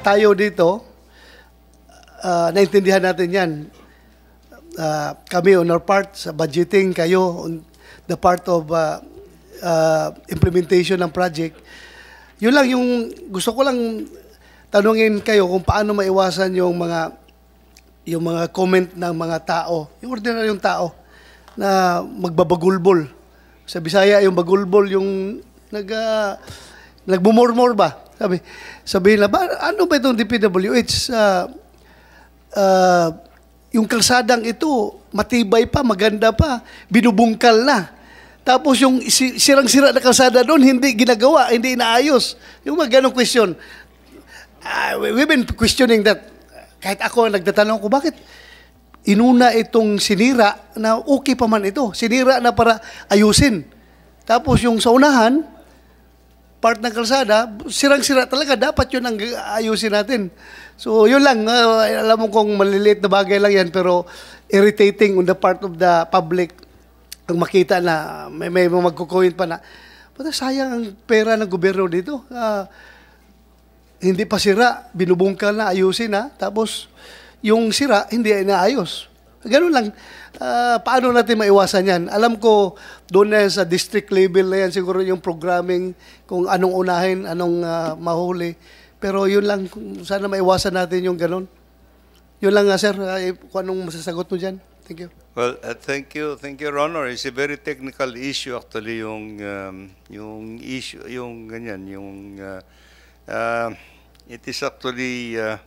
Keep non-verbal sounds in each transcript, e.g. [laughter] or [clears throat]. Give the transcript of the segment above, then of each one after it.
tayo dito, uh, naintindihan natin yan. Uh, kami on our part sa budgeting, kayo on the part of uh, uh, implementation ng project. Yun lang yung gusto ko lang tanungin kayo kung paano maiwasan yung mga yung mga comment ng mga tao, yung ordinaryong tao na magbabagulbol. Sa Bisaya, yung bagulbol, yung nag, uh, nagbumurmur ba? Sabi, sabihin na ba, ano ba itong DPWH? Uh, ah, uh, ah, yung kalsadang ito, matibay pa, maganda pa, binubungkal na. Tapos yung sirang-sira na kalsada doon, hindi ginagawa, hindi inaayos. Yung mga ganong question. Uh, we've been questioning that. Kahit ako nagtatanong ko, bakit inuna itong sinira na okay pa man ito. Sinira na para ayusin. Tapos yung sa unahan, part ng kalsada, sirang-sira talaga. Dapat yun ang ayusin natin. So, yun lang. Uh, alam mo kung maliliit na bagay lang yan, pero irritating on the part of the public ang makita na may, may magkukuhin pa na, pero sayang ang pera ng gobyerno dito. Uh, hindi pa sira, binubungkal na, ayusin na, tapos yung sira, hindi ay naayos. Ganun lang uh, paano natin maiwasan yan? Alam ko, doon na sa district level na yan, siguro yung programming, kung anong unahin, anong uh, mahuli. Pero yun lang, sana maiwasan natin yung ganun. Yun lang nga, sir, uh, kung anong masasagot mo dyan. Thank you. Well, uh, thank you. Thank you, Ronor. It's a very technical issue actually yung um, yung issue yung ganyan yung uh, uh, it is actually uh,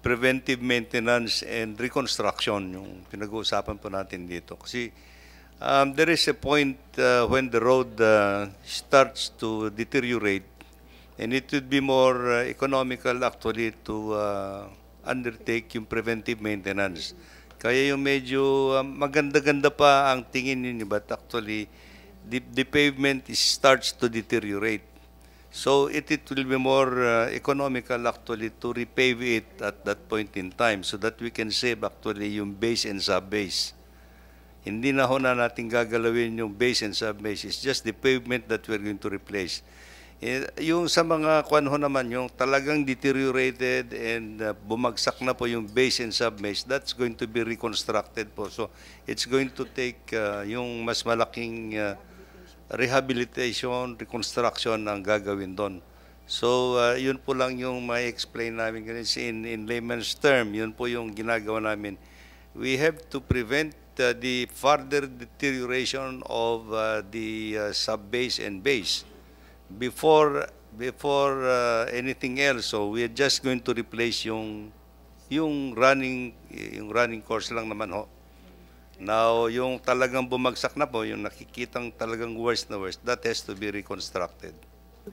preventive maintenance and reconstruction, yung pinag-uusapan po natin dito. Kasi um, there is a point uh, when the road uh, starts to deteriorate and it would be more uh, economical actually to uh, undertake yung preventive maintenance. Kaya yung medyo um, maganda-ganda pa ang tingin ninyo but actually the, the pavement starts to deteriorate. So it, it will be more uh, economical actually to repave it at that point in time so that we can save actually yung base and sub-base. Hindi na ho na natin gagalawin yung base and sub-base. It's just the pavement that we're going to replace. Eh, yung sa mga kwan ho naman, yung talagang deteriorated and uh, bumagsak na po yung base and sub-base, that's going to be reconstructed po. So it's going to take uh, yung mas malaking... Uh, rehabilitation, reconstruction ang gagawin doon. So, uh, yun po lang yung may explain namin ganun in, in layman's term. Yun po yung ginagawa namin. We have to prevent uh, the further deterioration of uh, the uh, sub-base and base before before uh, anything else. So, we are just going to replace yung yung running yung running course lang naman ho. Now, yung talagang bumagsak na po, yung nakikitang talagang worst na worst, that has to be reconstructed.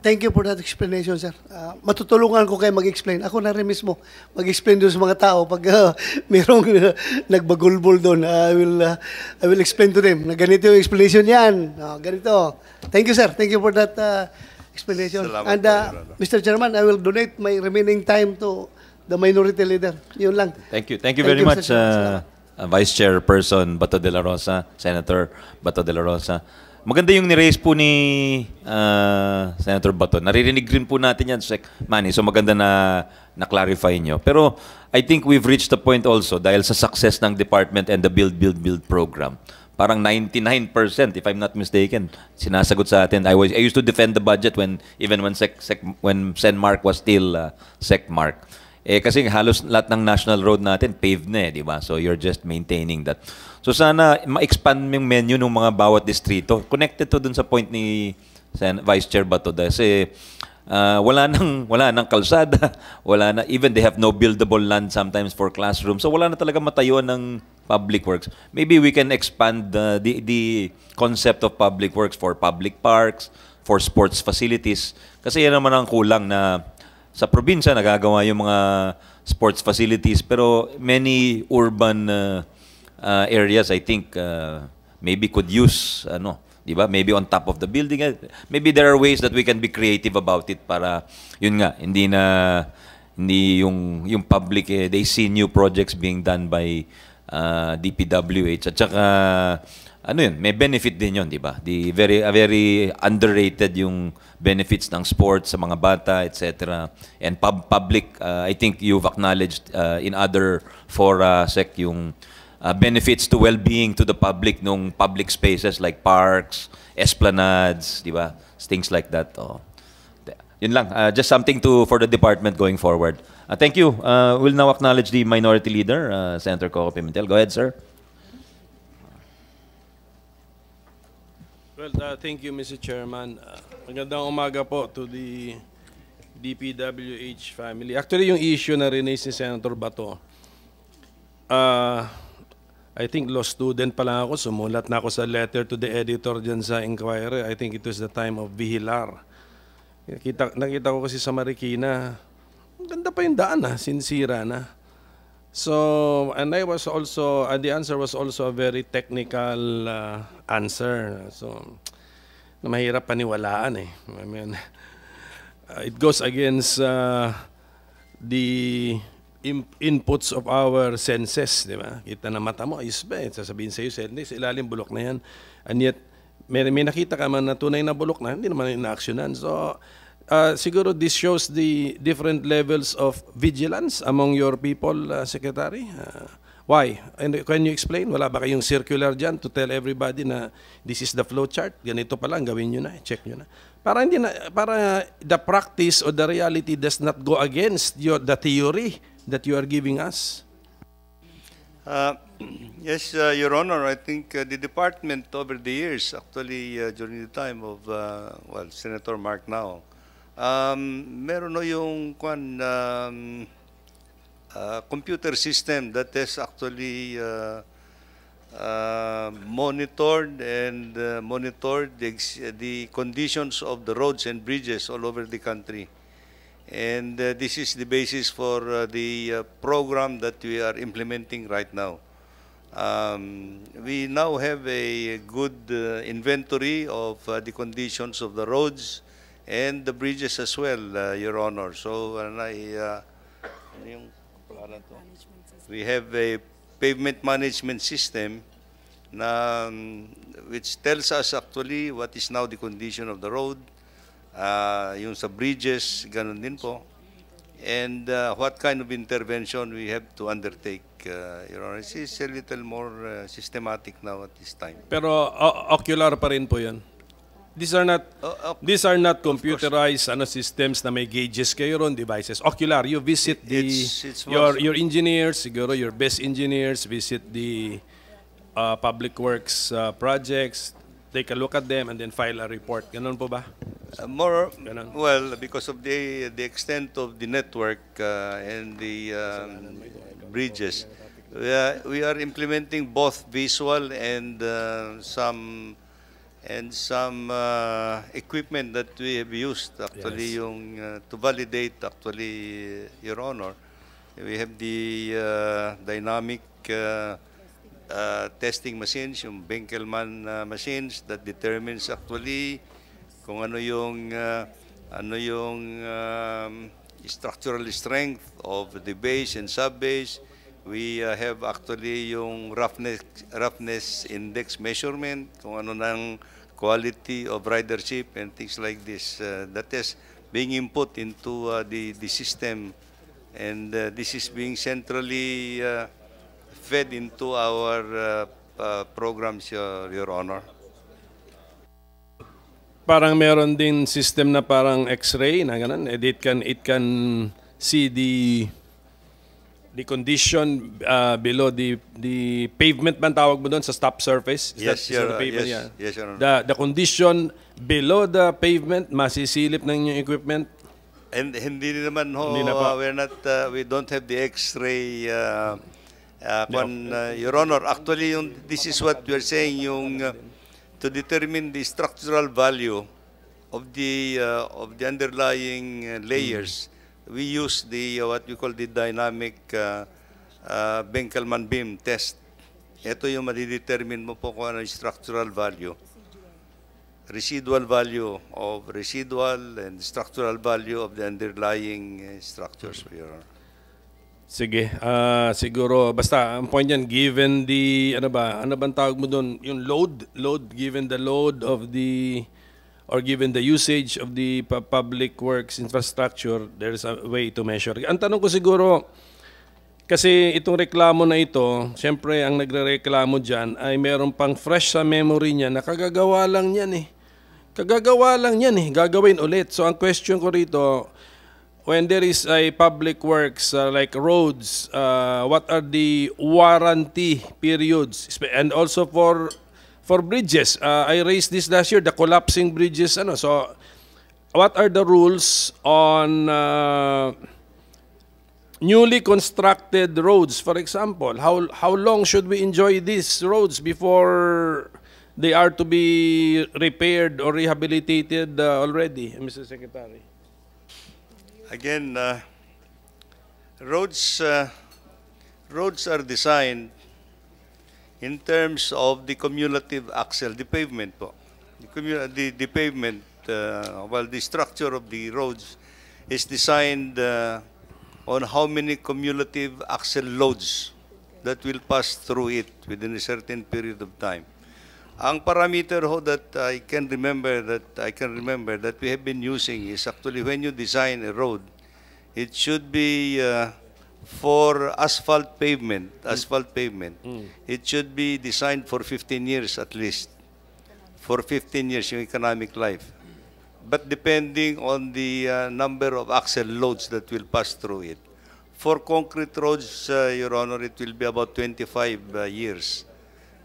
Thank you for that explanation, sir. Uh, matutulungan ko kayo mag-explain. Ako na rin mismo mag-explain doon sa mga tao pag uh, ah, [laughs] mayroong uh, ah, nagbagulbol doon. Uh, I will uh, I will explain to them na ganito yung explanation niyan. Uh, ganito. Thank you, sir. Thank you for that uh, explanation. Salamat And uh, Mr. Chairman, I will donate my remaining time to the minority leader. Yun lang. Thank you. Thank you very you, much. Sir. Uh, uh, Vice Chairperson Bato de la Rosa, Senator Bato de la Rosa. Maganda yung ni-raise po ni uh, Senator Bato. Naririnig rin po natin yan, Sec Manny. So maganda na na-clarify nyo. Pero I think we've reached the point also dahil sa success ng department and the Build, Build, Build program. Parang 99%, if I'm not mistaken, sinasagot sa atin. I, was, I used to defend the budget when even when Sec, Sec when Sen Mark was still uh, Sec Mark. Eh, kasi halos lahat ng national road natin paved na eh, di ba? So you're just maintaining that. So sana ma-expand yung menu ng mga bawat distrito. Connected to dun sa point ni Sen Vice Chair Bato kasi uh, wala nang [laughs] wala nang kalsada, [laughs] wala na even they have no buildable land sometimes for classrooms. So wala na talaga matayuan ng public works. Maybe we can expand uh, the the concept of public works for public parks, for sports facilities kasi yan naman ang kulang na sa probinsya nagagawa yung mga sports facilities pero many urban uh, uh, areas I think uh, maybe could use ano di ba maybe on top of the building maybe there are ways that we can be creative about it para yun nga hindi na hindi yung yung public eh, they see new projects being done by uh, DPWH at saka ano yun, may benefit din yun, di ba? The very, uh, very underrated yung benefits ng sports sa mga bata, etc. And pub public, uh, I think you've acknowledged uh, in other fora, SEC, yung uh, benefits to well-being to the public nung public spaces like parks, esplanades, di ba? Things like that. Oh. Yun lang, uh, just something to for the department going forward. Uh, thank you. Uh, we'll now acknowledge the minority leader, uh, Senator Coco Pimentel. Go ahead, sir. Well, uh, thank you, Mr. Chairman. Uh, magandang umaga po to the DPWH family. Actually, yung issue na rinaise ni Senator Bato, uh, I think law student pa lang ako, sumulat na ako sa letter to the editor dyan sa inquiry. I think it was the time of Vihilar. Nakita, nakita ko kasi sa Marikina, ganda pa yung daan ha, ah. sinsira na. So, and I was also, uh, the answer was also a very technical uh, answer. So, na mahirap paniwalaan eh. I mean, uh, it goes against uh, the inputs of our senses, di ba? Kita na mata mo, isba eh. Sasabihin sa'yo, senses, ilalim bulok na yan. And yet, may, may nakita ka man na tunay na bulok na, hindi naman inaaksyonan. So, uh, siguro this shows the different levels of vigilance among your people, uh, Secretary. Uh, why? And can you explain? Wala ba kayong circular dyan to tell everybody na this is the flowchart? ganito pa lang, gawin nyo na, check nyo na. Para, hindi na, para the practice or the reality does not go against your, the theory that you are giving us. Uh, [clears throat] yes, uh, Your Honor, I think uh, the department over the years, actually uh, during the time of, uh, well, Senator Mark now, um, meron no yung kwan, um, uh, computer system that is actually uh, uh, monitored and uh, monitored the, the conditions of the roads and bridges all over the country. And uh, this is the basis for uh, the uh, program that we are implementing right now. Um, we now have a good uh, inventory of uh, the conditions of the roads, and the bridges as well, uh, Your Honor. So, ano na, eh, uh, ano yung pangalan to? We have a pavement management system na, um, which tells us actually what is now the condition of the road, uh, yung sa bridges, ganun din po, and uh, what kind of intervention we have to undertake. Uh, Your Honor, it's a little more uh, systematic now at this time. Pero uh, ocular pa rin po yan? These are not uh, oh, okay. Oh. these are not computerized ano systems na may gauges kayo ron devices. Ocular, you visit the it's, it's your your engineers, siguro your best engineers visit the uh, public works uh, projects, take a look at them and then file a report. Ganun po ba? Uh, more Ganun. well because of the the extent of the network uh, and the um, bridges. We are, we are implementing both visual and uh, some and some uh, equipment that we have used actually yes. yung uh, to validate actually uh, your honor we have the uh, dynamic uh, uh, testing machines yung Benkelman uh, machines that determines actually kung ano yung uh, ano yung um, structural strength of the base and sub base we uh, have actually yung roughness roughness index measurement kung ano nang quality of ridership and things like this uh, that is being input into uh, the, the system and uh, this is being centrally uh, fed into our uh, uh, programs, Your, uh, Your Honor. Parang meron din system na parang x-ray na ganun. And it can, it can see the the condition uh, below the the pavement man tawag mo doon sa stop surface is yes, that, your, is that the pavement yes, yeah. yes your honor. the the condition below the pavement masisilip ng inyong equipment and hindi naman ho hindi na uh, we're not uh, we don't have the x-ray uh, uh, kwan, uh, your honor actually yung this is what we're saying yung uh, to determine the structural value of the uh, of the underlying uh, layers mm we use the uh, what we call the dynamic uh, uh, Benkelman beam test. Ito yung madidetermine mo po kung ano yung structural value. Residual value of residual and structural value of the underlying uh, structures. Your Honor. Sige, uh, siguro basta ang point niyan given the ano ba, ano bang tawag mo doon, yung load, load given the load of the or given the usage of the public works infrastructure, there is a way to measure. Ang tanong ko siguro, kasi itong reklamo na ito, siyempre ang nagre-reklamo dyan ay meron pang fresh sa memory niya na kagagawa lang yan eh. Kagagawa lang yan eh, gagawin ulit. So ang question ko rito, when there is a public works uh, like roads, uh, what are the warranty periods? And also for for bridges, uh, I raised this last year, the collapsing bridges. Ano, so, what are the rules on uh, newly constructed roads? For example, how, how long should we enjoy these roads before they are to be repaired or rehabilitated uh, already, Mr. Secretary? Again, uh, roads, uh, roads are designed in terms of the cumulative axle, the pavement po. The, the, the pavement, uh, well, the structure of the roads is designed uh, on how many cumulative axle loads that will pass through it within a certain period of time. Ang parameter ho that I can remember that I can remember that we have been using is actually when you design a road, it should be uh, for asphalt pavement, hmm. asphalt pavement, mm. it should be designed for 15 years at least. For 15 years yung economic life. But depending on the uh, number of axle loads that will pass through it. For concrete roads, uh, Your Honor, it will be about 25 uh, years.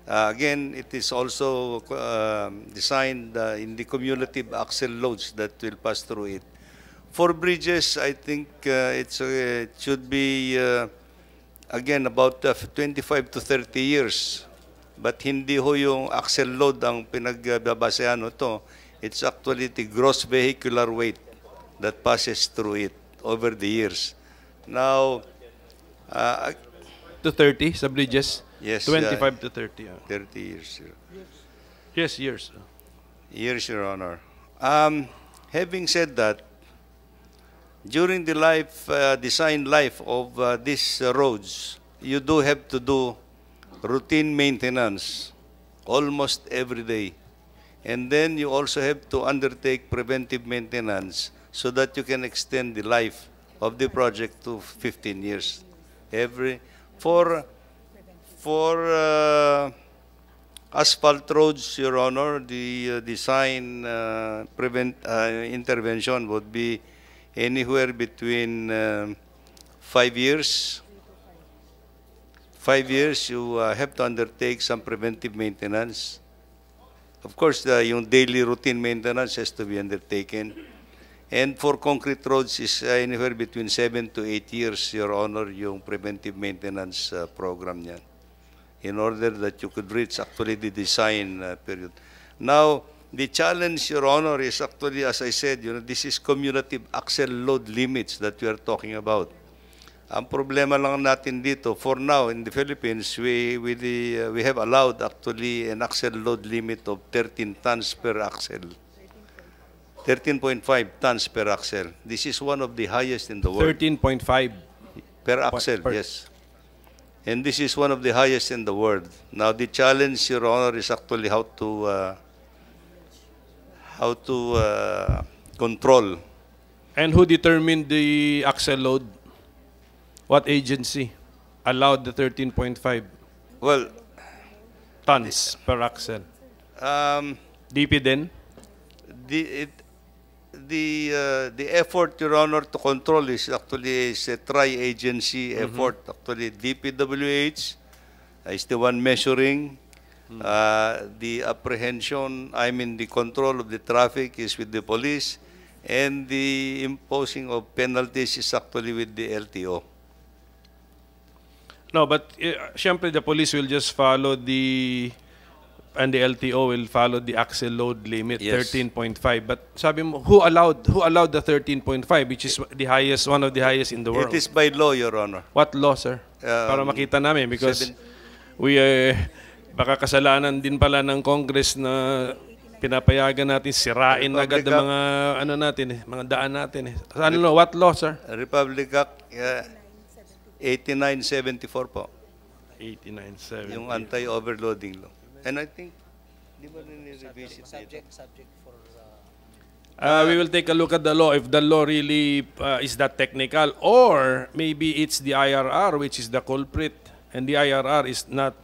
Uh, again, it is also uh, designed uh, in the cumulative axle loads that will pass through it. For bridges, I think uh, it's, uh, it should be, uh, again, about uh, 25 to 30 years. But hindi ho yung axle load ang pinagbabasehan to. It's actually the gross vehicular weight that passes through it over the years. Now, uh, to 30 sa bridges? Yes. 25 uh, to 30. Uh. 30 years. Sir. Yes, years. Years, Your Honor. Um, having said that, during the life, uh, design life of uh, these uh, roads, you do have to do routine maintenance almost every day. And then you also have to undertake preventive maintenance so that you can extend the life of the project to 15 years. Every, for, for uh, asphalt roads, Your Honor, the uh, design uh, prevent, intervention would be anywhere between um, five years. Five years, you uh, have to undertake some preventive maintenance. Of course, the, yung daily routine maintenance has to be undertaken. And for concrete roads is anywhere between 7 to 8 years, Your Honor, yung preventive maintenance uh, program niyan in order that you could reach actually the design uh, period. Now, The challenge, Your Honor, is actually, as I said, you know, this is cumulative axle load limits that we are talking about. Ang problema lang natin dito, for now in the Philippines, we, we, the, uh, we have allowed actually an axle load limit of 13 tons per axle. 13.5 tons per axle. This is one of the highest in the world. 13.5 per axle, per yes. And this is one of the highest in the world. Now, the challenge, Your Honor, is actually how to uh, how to uh, control. And who determined the axle load? What agency allowed the 13.5? Well, tons per axle. Um, DP din? The, it, the uh, the effort, Your Honor, to control is actually is a tri-agency mm -hmm. effort. Actually, DPWH is the one measuring. Uh, the apprehension, I mean the control of the traffic is with the police and the imposing of penalties is actually with the LTO. No, but uh, syempre the police will just follow the and the LTO will follow the axle load limit yes. 13.5 but sabi mo who allowed who allowed the 13.5 which is the highest one of the highest in the world It is by law your honor What law sir um, Para makita namin because seven. we uh, Baka kasalanan din pala ng Congress na pinapayagan natin sirain Republic agad ng mga ano natin eh, mga daan natin eh. Ano Re- what law, sir? Republic Act uh, 8974 po. 8974. Yung anti-overloading law. And I think di ba rin revisit subject, subject for uh, uh, we will take a look at the law if the law really uh, is that technical or maybe it's the IRR which is the culprit and the IRR is not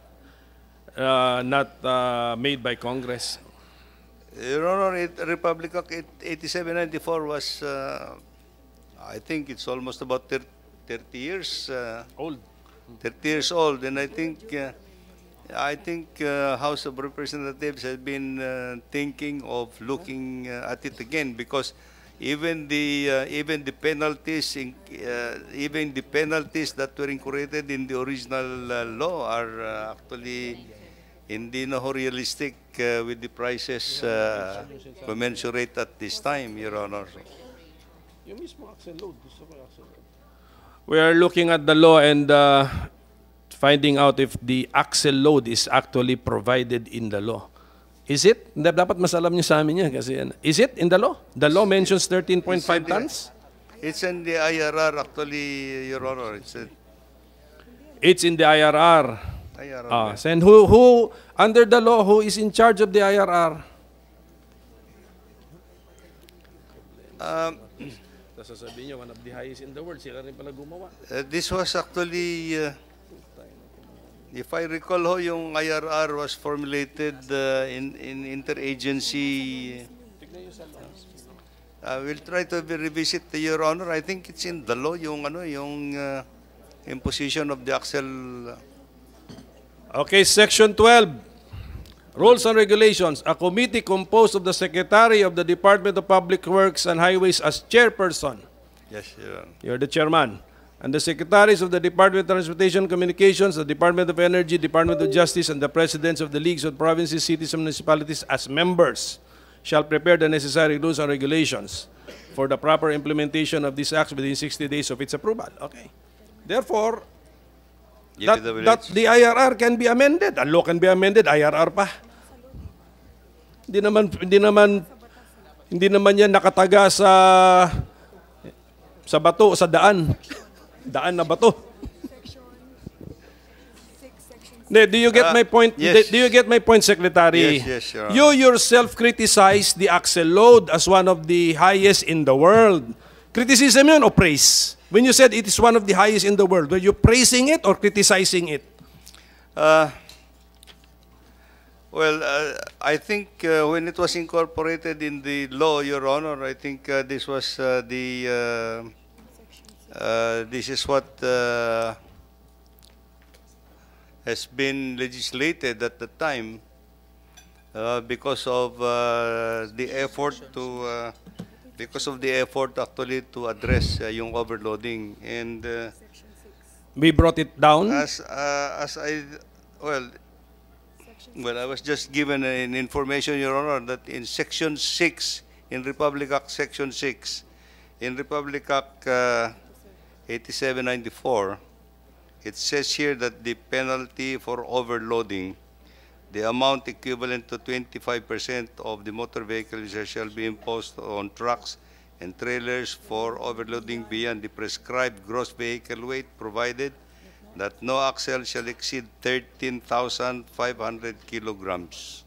uh, not uh, made by Congress? Your Honor, it, Republic Act 8794 was, uh, I think it's almost about 30, 30 years uh, old. 30 years old, and I think, uh, I think uh, House of Representatives has been thinking of looking at it again because even the uh, even the penalties in, uh, even the penalties that were incorporated in the original uh, law are actually hindi na ho realistic uh, with the prices uh, commensurate at this time, Your Honor. Yung mismo axle load, gusto ko We are looking at the law and uh, finding out if the axle load is actually provided in the law. Is it? Dapat mas alam niyo sa amin yan kasi Is it in the law? The law mentions 13.5 tons? It's in the IRR actually, Your Honor. It's, a... it's in the IRR. IRR. Ah, yes. and who who under the law who is in charge of the IRR? Um, Tapos sasabihin niyo, one of the highest in the world, sila rin pala gumawa. Uh, this was actually, uh, if I recall ho, yung IRR was formulated uh, in, in interagency. Uh, will try to revisit, uh, Your Honor. I think it's in the law, yung, ano, yung uh, imposition of the axle uh, Okay, Section 12. Rules and Regulations, a committee composed of the Secretary of the Department of Public Works and Highways as chairperson. Yes, Your Honor. You're the chairman. And the secretaries of the Department of Transportation Communications, the Department of Energy, Department of Justice, and the presidents of the leagues of provinces, cities, and municipalities as members shall prepare the necessary rules and regulations for the proper implementation of this Act within 60 days of its approval. Okay. Therefore, That, that the IRR can be amended. Ang law can be amended, IRR pa. Hindi naman, hindi naman, hindi naman yan nakataga sa, sa bato, sa daan. daan na bato. Do you get uh, my point? Yes. Do you get my point, Secretary? Yes, yes, Your You yourself criticized the axle load as one of the highest in the world. Criticism yun o praise? When you said it is one of the highest in the world, were you praising it or criticizing it? Uh, well, uh, I think uh, when it was incorporated in the law, Your Honor, I think uh, this was uh, the uh, this is what has been legislated at the time because of the effort to because of the effort actually to address uh, yung overloading and uh, we brought it down as uh, as I well well I was just given an information your honor that in section 6 in Republic Act section 6 in Republic Act uh, 8794 it says here that the penalty for overloading the amount equivalent to 25% of the motor vehicle shall be imposed on trucks and trailers for overloading beyond the prescribed gross vehicle weight, provided that no axle shall exceed 13,500 kilograms.